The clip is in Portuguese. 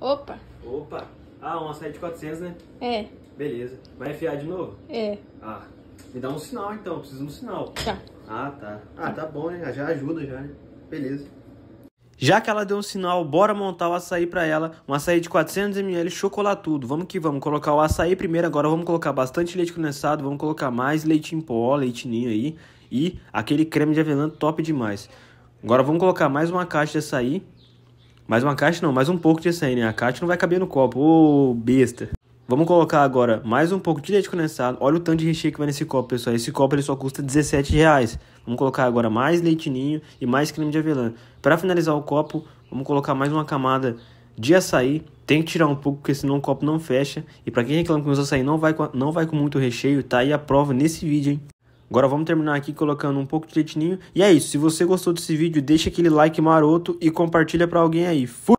Opa! Opa! Ah, um açaí de 400, né? É. Beleza. Vai enfiar de novo? É. Ah, me dá um sinal então, preciso de um sinal. Tá. Ah, tá. Ah, tá bom, né? Já ajuda já, né? Beleza. Já que ela deu um sinal, bora montar o açaí para ela. Um açaí de 400ml chocolatudo. Vamos que vamos. Colocar o açaí primeiro. Agora vamos colocar bastante leite condensado. Vamos colocar mais leite em pó, leite ninho aí. E aquele creme de avelã top demais. Agora vamos colocar mais uma caixa de açaí. Mais uma caixa não, mais um pouco de acém, né? A caixa não vai caber no copo. Ô, oh, besta. Vamos colocar agora mais um pouco de leite condensado. Olha o tanto de recheio que vai nesse copo, pessoal. Esse copo ele só custa R$17,00. Vamos colocar agora mais leitinho e mais creme de avelã. Para finalizar o copo, vamos colocar mais uma camada de açaí. Tem que tirar um pouco, porque senão o copo não fecha. E para quem reclama que o açaí não vai, com, não vai com muito recheio, tá aí a prova nesse vídeo, hein? Agora vamos terminar aqui colocando um pouco de leitinho. E é isso, se você gostou desse vídeo, deixa aquele like maroto e compartilha para alguém aí. Fui!